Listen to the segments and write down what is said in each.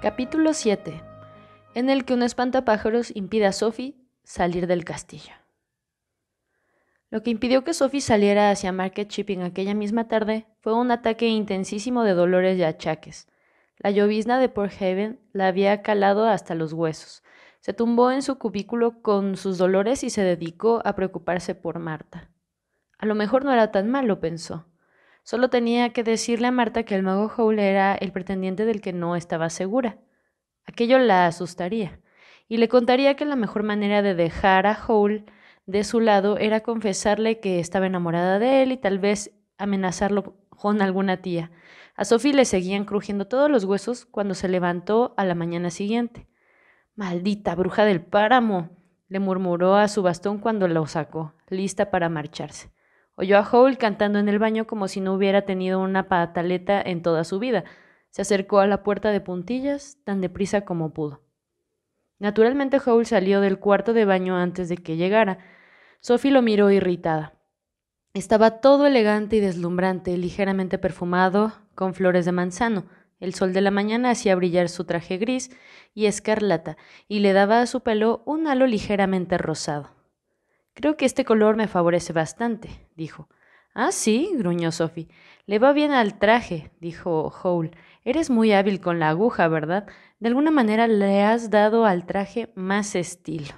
Capítulo 7. En el que un espantapájaros impide a Sophie salir del castillo. Lo que impidió que Sophie saliera hacia Market Shipping aquella misma tarde fue un ataque intensísimo de dolores y achaques. La llovizna de Port Haven la había calado hasta los huesos. Se tumbó en su cubículo con sus dolores y se dedicó a preocuparse por Marta. A lo mejor no era tan malo, pensó. Solo tenía que decirle a Marta que el mago Howl era el pretendiente del que no estaba segura. Aquello la asustaría, y le contaría que la mejor manera de dejar a Howl de su lado era confesarle que estaba enamorada de él y tal vez amenazarlo con alguna tía. A Sophie le seguían crujiendo todos los huesos cuando se levantó a la mañana siguiente. Maldita bruja del páramo, le murmuró a su bastón cuando lo sacó, lista para marcharse. Oyó a Howell cantando en el baño como si no hubiera tenido una pataleta en toda su vida. Se acercó a la puerta de puntillas tan deprisa como pudo. Naturalmente Howell salió del cuarto de baño antes de que llegara. Sophie lo miró irritada. Estaba todo elegante y deslumbrante, ligeramente perfumado, con flores de manzano. El sol de la mañana hacía brillar su traje gris y escarlata, y le daba a su pelo un halo ligeramente rosado. Creo que este color me favorece bastante, dijo. Ah, sí, gruñó Sophie. Le va bien al traje, dijo Howl. Eres muy hábil con la aguja, ¿verdad? De alguna manera le has dado al traje más estilo.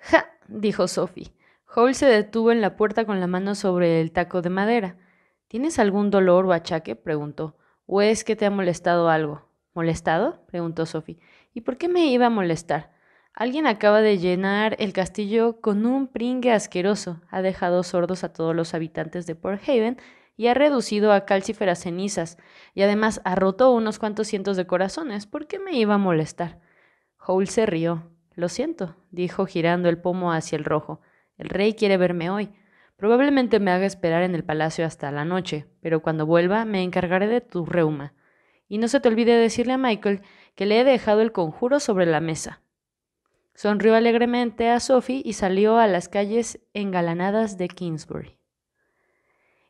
Ja, dijo Sophie. Howl se detuvo en la puerta con la mano sobre el taco de madera. ¿Tienes algún dolor o achaque? preguntó. ¿O es que te ha molestado algo? ¿Molestado? preguntó Sophie. ¿Y por qué me iba a molestar? Alguien acaba de llenar el castillo con un pringue asqueroso, ha dejado sordos a todos los habitantes de Port Haven y ha reducido a calcíferas cenizas, y además ha roto unos cuantos cientos de corazones. ¿Por qué me iba a molestar? Howell se rió. Lo siento, dijo girando el pomo hacia el rojo. El rey quiere verme hoy. Probablemente me haga esperar en el palacio hasta la noche, pero cuando vuelva me encargaré de tu reuma. Y no se te olvide decirle a Michael que le he dejado el conjuro sobre la mesa. Sonrió alegremente a Sophie y salió a las calles engalanadas de Kingsbury.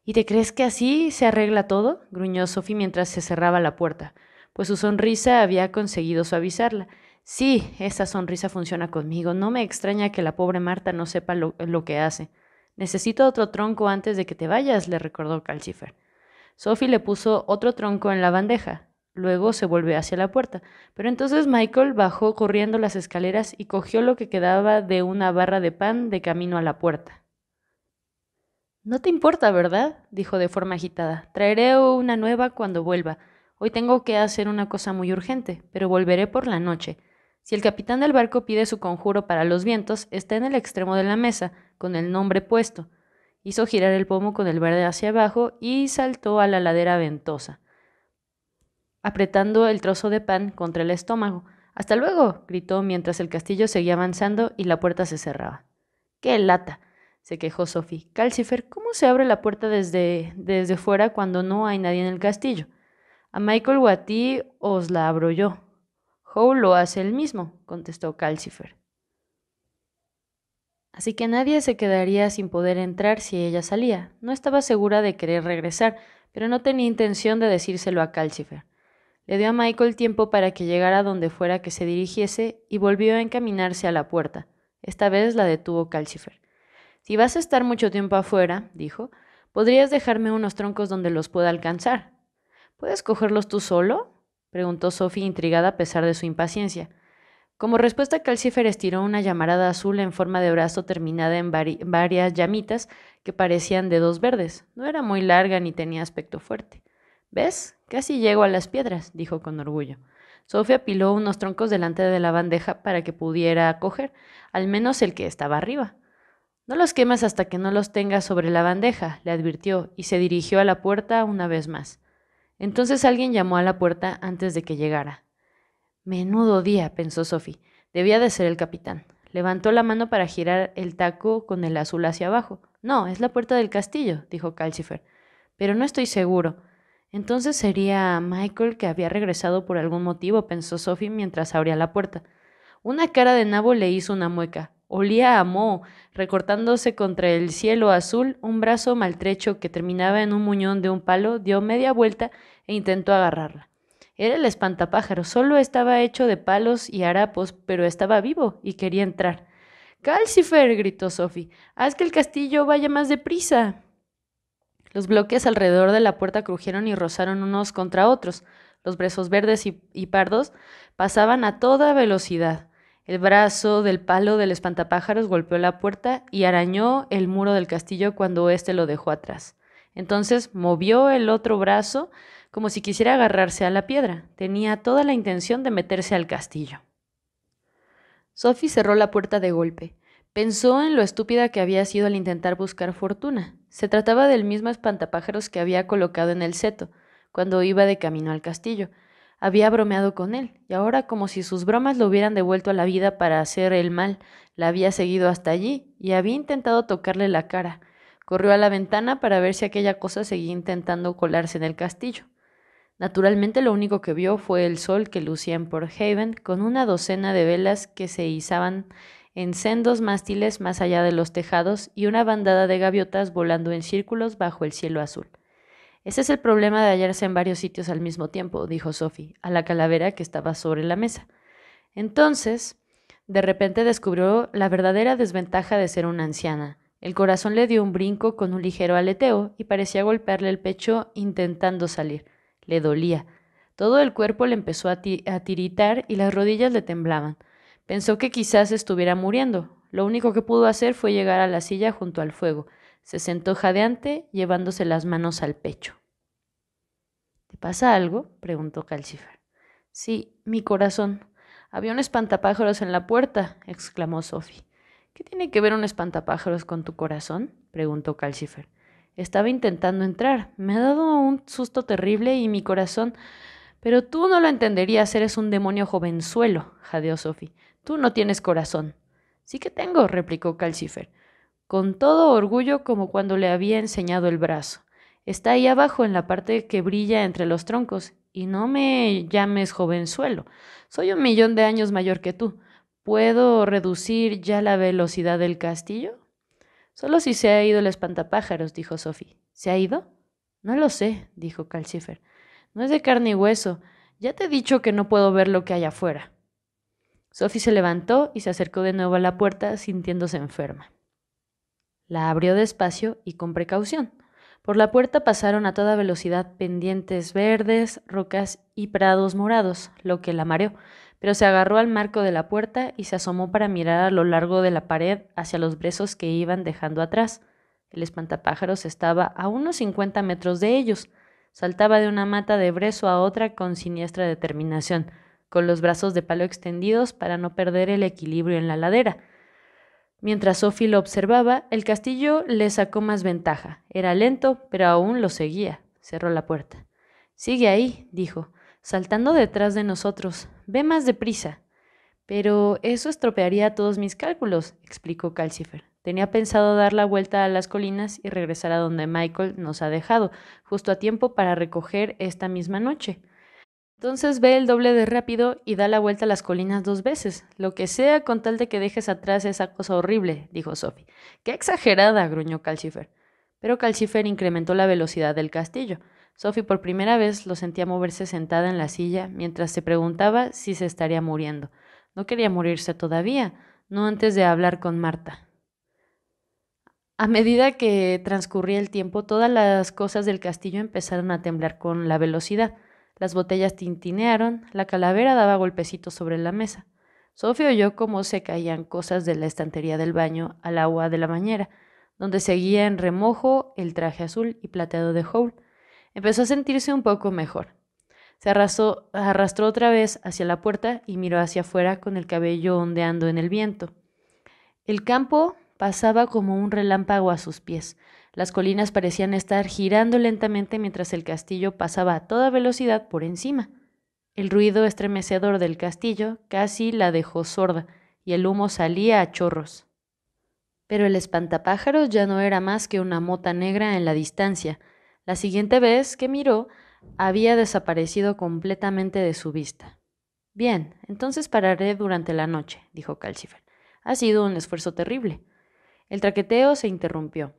¿Y te crees que así se arregla todo? gruñó Sophie mientras se cerraba la puerta, pues su sonrisa había conseguido suavizarla. Sí, esa sonrisa funciona conmigo. No me extraña que la pobre Marta no sepa lo, que hace. Necesito otro tronco antes de que te vayas, le recordó Calcifer. Sophie le puso otro tronco en la bandeja. Luego se volvió hacia la puerta. Pero entonces Michael bajó corriendo las escaleras y cogió lo que quedaba de una barra de pan de camino a la puerta. No te importa, ¿verdad? dijo de forma agitada. Traeré una nueva cuando vuelva. Hoy tengo que hacer una cosa muy urgente, pero volveré por la noche. Si el capitán del barco pide su conjuro para los vientos, está en el extremo de la mesa, con el nombre puesto. Hizo girar el pomo con el verde hacia abajo y saltó a la ladera ventosa apretando el trozo de pan contra el estómago. Hasta luego, gritó mientras el castillo seguía avanzando y la puerta se cerraba. ¡Qué lata! se quejó Sophie. Calcifer, ¿cómo se abre la puerta desde, desde fuera cuando no hay nadie en el castillo? A Michael o a ti os la abro yo. Howe lo hace él mismo, contestó Calcifer. Así que nadie se quedaría sin poder entrar si ella salía. No estaba segura de querer regresar, pero no tenía intención de decírselo a Calcifer. Le dio a Michael tiempo para que llegara donde fuera que se dirigiese y volvió a encaminarse a la puerta. Esta vez la detuvo Calcifer. Si vas a estar mucho tiempo afuera, dijo, podrías dejarme unos troncos donde los pueda alcanzar. ¿Puedes cogerlos tú solo? preguntó Sophie intrigada a pesar de su impaciencia. Como respuesta, Calcifer estiró una llamarada azul en forma de brazo terminada en varias llamitas que parecían dedos verdes. No era muy larga ni tenía aspecto fuerte. ¿Ves? Casi llego a las piedras, dijo con orgullo. Sofía apiló unos troncos delante de la bandeja para que pudiera coger, al menos el que estaba arriba. No los quemes hasta que no los tengas sobre la bandeja, le advirtió, y se dirigió a la puerta una vez más. Entonces alguien llamó a la puerta antes de que llegara. Menudo día, pensó Sophie. Debía de ser el capitán. Levantó la mano para girar el taco con el azul hacia abajo. No, es la puerta del castillo, dijo Calcifer. Pero no estoy seguro. Entonces sería Michael que había regresado por algún motivo, pensó Sophie mientras abría la puerta. Una cara de nabo le hizo una mueca. Olía a moho, recortándose contra el cielo azul, un brazo maltrecho que terminaba en un muñón de un palo dio media vuelta e intentó agarrarla. Era el espantapájaro, solo estaba hecho de palos y harapos, pero estaba vivo y quería entrar. Calcifer, gritó Sophie, haz que el castillo vaya más deprisa. Los bloques alrededor de la puerta crujieron y rozaron unos contra otros. Los brezos verdes y, y pardos pasaban a toda velocidad. El brazo del palo del espantapájaros golpeó la puerta y arañó el muro del castillo cuando éste lo dejó atrás. Entonces movió el otro brazo como si quisiera agarrarse a la piedra. Tenía toda la intención de meterse al castillo. Sophie cerró la puerta de golpe. Pensó en lo estúpida que había sido al intentar buscar fortuna. Se trataba del mismo espantapájaros que había colocado en el seto, cuando iba de camino al castillo. Había bromeado con él, y ahora como si sus bromas lo hubieran devuelto a la vida para hacer el mal, la había seguido hasta allí, y había intentado tocarle la cara. Corrió a la ventana para ver si aquella cosa seguía intentando colarse en el castillo. Naturalmente lo único que vio fue el sol que lucía en Port Haven con una docena de velas que se izaban en sendos mástiles más allá de los tejados y una bandada de gaviotas volando en círculos bajo el cielo azul. Ese es el problema de hallarse en varios sitios al mismo tiempo, dijo Sophie, a la calavera que estaba sobre la mesa. Entonces, de repente descubrió la verdadera desventaja de ser una anciana. El corazón le dio un brinco con un ligero aleteo y parecía golpearle el pecho intentando salir. Le dolía. Todo el cuerpo le empezó a, a tiritar y las rodillas le temblaban. Pensó que quizás estuviera muriendo. Lo único que pudo hacer fue llegar a la silla junto al fuego. Se sentó jadeante, llevándose las manos al pecho. ¿Te pasa algo? preguntó Calcifer. Sí, mi corazón. Había un espantapájaros en la puerta, exclamó Sophie. ¿Qué tiene que ver un espantapájaros con tu corazón? preguntó Calcifer. Estaba intentando entrar. Me ha dado un susto terrible y mi corazón. Pero tú no lo entenderías, eres un demonio jovenzuelo, jadeó Sophie. Tú no tienes corazón. Sí que tengo, replicó Calcifer, con todo orgullo como cuando le había enseñado el brazo. Está ahí abajo en la parte que brilla entre los troncos, y no me llames jovenzuelo. Soy un millón de años mayor que tú. ¿Puedo reducir ya la velocidad del castillo? Solo si se ha ido el espantapájaros, dijo Sophie. ¿Se ha ido? No lo sé, dijo Calcifer. No es de carne y hueso. Ya te he dicho que no puedo ver lo que hay afuera. Sophie se levantó y se acercó de nuevo a la puerta sintiéndose enferma. La abrió despacio y con precaución. Por la puerta pasaron a toda velocidad pendientes verdes, rocas y prados morados, lo que la mareó, pero se agarró al marco de la puerta y se asomó para mirar a lo largo de la pared hacia los brezos que iban dejando atrás. El espantapájaros estaba a unos 50 metros de ellos. Saltaba de una mata de brezo a otra con siniestra determinación con los brazos de palo extendidos para no perder el equilibrio en la ladera. Mientras Sophie lo observaba, el castillo le sacó más ventaja. Era lento, pero aún lo seguía. Cerró la puerta. Sigue ahí, dijo, saltando detrás de nosotros. Ve más deprisa. Pero eso estropearía todos mis cálculos, explicó Calcifer. Tenía pensado dar la vuelta a las colinas y regresar a donde Michael nos ha dejado, justo a tiempo para recoger esta misma noche. Entonces ve el doble de rápido y da la vuelta a las colinas dos veces, lo que sea con tal de que dejes atrás esa cosa horrible, dijo Sophie. ¡Qué exagerada! gruñó Calcifer. Pero Calcifer incrementó la velocidad del castillo. Sophie por primera vez lo sentía moverse sentada en la silla mientras se preguntaba si se estaría muriendo. No quería morirse todavía, no antes de hablar con Marta. A medida que transcurría el tiempo, todas las cosas del castillo empezaron a temblar con la velocidad. Las botellas tintinearon, la calavera daba golpecitos sobre la mesa. Sofía oyó cómo se caían cosas de la estantería del baño al agua de la bañera, donde seguía en remojo el traje azul y plateado de Howl. Empezó a sentirse un poco mejor. Se arrastró, arrastró otra vez hacia la puerta y miró hacia afuera con el cabello ondeando en el viento. El campo pasaba como un relámpago a sus pies, las colinas parecían estar girando lentamente mientras el castillo pasaba a toda velocidad por encima. El ruido estremecedor del castillo casi la dejó sorda y el humo salía a chorros. Pero el espantapájaros ya no era más que una mota negra en la distancia. La siguiente vez que miró, había desaparecido completamente de su vista. Bien, entonces pararé durante la noche, dijo Calcifer. Ha sido un esfuerzo terrible. El traqueteo se interrumpió.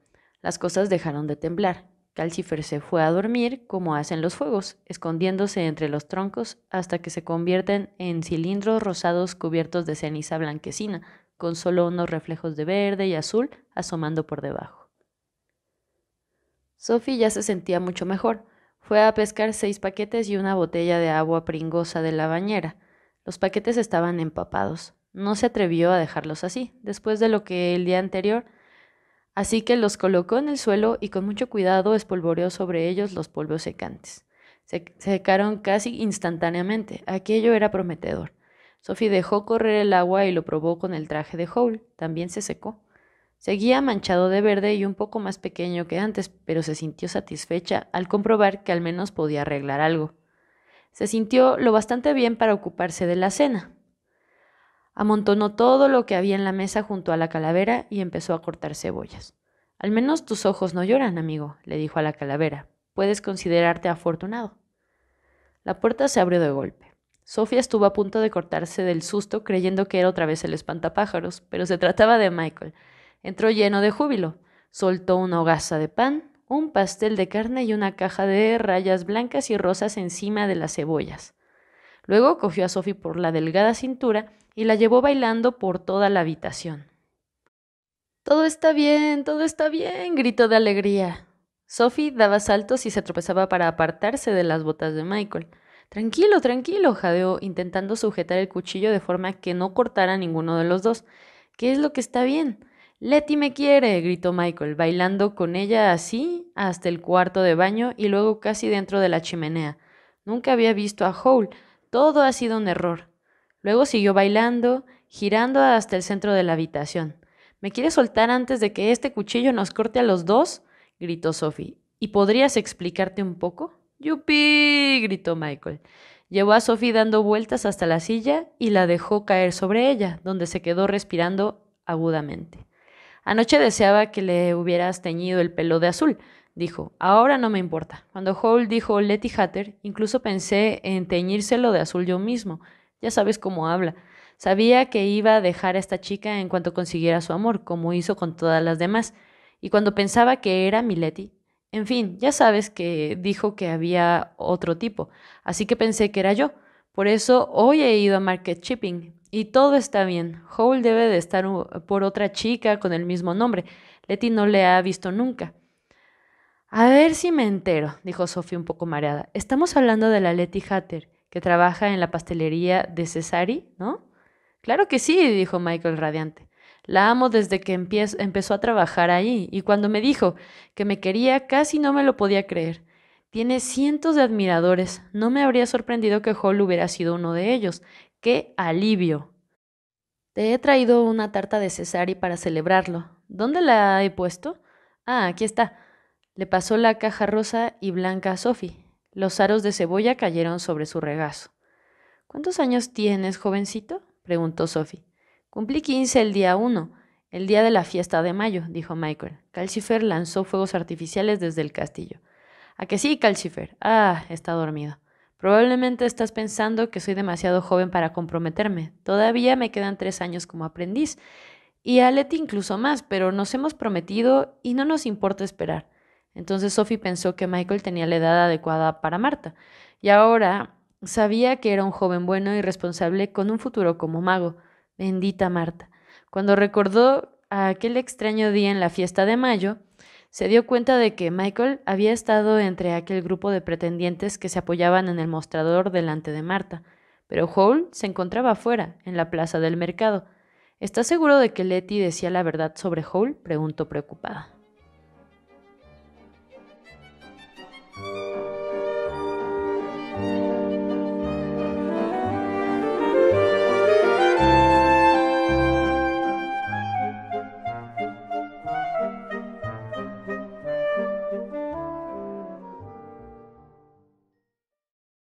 Las cosas dejaron de temblar. Calcifer se fue a dormir como hacen los fuegos, escondiéndose entre los troncos hasta que se convierten en cilindros rosados cubiertos de ceniza blanquecina, con solo unos reflejos de verde y azul asomando por debajo. Sophie ya se sentía mucho mejor. Fue a pescar seis paquetes y una botella de agua pringosa de la bañera. Los paquetes estaban empapados. No se atrevió a dejarlos así. Después de lo que el día anterior Así que los colocó en el suelo y con mucho cuidado espolvoreó sobre ellos los polvos secantes. Se secaron casi instantáneamente. Aquello era prometedor. Sophie dejó correr el agua y lo probó con el traje de Howl. También se secó. Seguía manchado de verde y un poco más pequeño que antes, pero se sintió satisfecha al comprobar que al menos podía arreglar algo. Se sintió lo bastante bien para ocuparse de la cena. Amontonó todo lo que había en la mesa junto a la calavera y empezó a cortar cebollas. Al menos tus ojos no lloran, amigo, le dijo a la calavera. Puedes considerarte afortunado. La puerta se abrió de golpe. Sofía estuvo a punto de cortarse del susto creyendo que era otra vez el espantapájaros, pero se trataba de Michael. Entró lleno de júbilo. Soltó una hogaza de pan, un pastel de carne y una caja de rayas blancas y rosas encima de las cebollas. Luego cogió a Sophie por la delgada cintura y la llevó bailando por toda la habitación. Todo está bien, todo está bien, gritó de alegría. Sophie daba saltos y se tropezaba para apartarse de las botas de Michael. Tranquilo, tranquilo, jadeó, intentando sujetar el cuchillo de forma que no cortara ninguno de los dos. ¿Qué es lo que está bien? Letty me quiere, gritó Michael, bailando con ella así hasta el cuarto de baño y luego casi dentro de la chimenea. Nunca había visto a Hole. Todo ha sido un error. Luego siguió bailando, girando hasta el centro de la habitación. ¿Me quieres soltar antes de que este cuchillo nos corte a los dos? gritó Sophie. ¿Y podrías explicarte un poco? ¡Yupi! gritó Michael. Llevó a Sophie dando vueltas hasta la silla y la dejó caer sobre ella, donde se quedó respirando agudamente. Anoche deseaba que le hubieras teñido el pelo de azul, dijo, ahora no me importa. Cuando Hall dijo Letty Hatter, incluso pensé en teñírselo de azul yo mismo. Ya sabes cómo habla. Sabía que iba a dejar a esta chica en cuanto consiguiera su amor, como hizo con todas las demás. Y cuando pensaba que era mi Letty, en fin, ya sabes que dijo que había otro tipo, así que pensé que era yo. Por eso hoy he ido a Market Shipping y todo está bien. Howell debe de estar por otra chica con el mismo nombre. Letty no le ha visto nunca. A ver si me entero, dijo Sophie un poco mareada. Estamos hablando de la Letty Hatter, que trabaja en la pastelería de Cesari, ¿no? Claro que sí, dijo Michael radiante. La amo desde que empezó a trabajar ahí, y cuando me dijo que me quería casi no me lo podía creer. Tiene cientos de admiradores. No me habría sorprendido que Hall hubiera sido uno de ellos. ¡Qué alivio! Te he traído una tarta de Cesari para celebrarlo. ¿Dónde la he puesto? Ah, aquí está. Le pasó la caja rosa y blanca a Sophie. Los aros de cebolla cayeron sobre su regazo. ¿Cuántos años tienes, jovencito? preguntó Sophie. Cumplí 15 el día 1, el día de la fiesta de mayo, dijo Michael. Calcifer lanzó fuegos artificiales desde el castillo. ¿A que sí, Calcifer? Ah, está dormido. Probablemente estás pensando que soy demasiado joven para comprometerme. Todavía me quedan tres años como aprendiz. Y a Leti incluso más, pero nos hemos prometido y no nos importa esperar. Entonces Sophie pensó que Michael tenía la edad adecuada para Marta, y ahora sabía que era un joven bueno y responsable con un futuro como mago. Bendita Marta. Cuando recordó aquel extraño día en la fiesta de mayo, se dio cuenta de que Michael había estado entre aquel grupo de pretendientes que se apoyaban en el mostrador delante de Marta, pero Hall se encontraba afuera, en la plaza del mercado. ¿Estás seguro de que Letty decía la verdad sobre Hall? preguntó preocupada.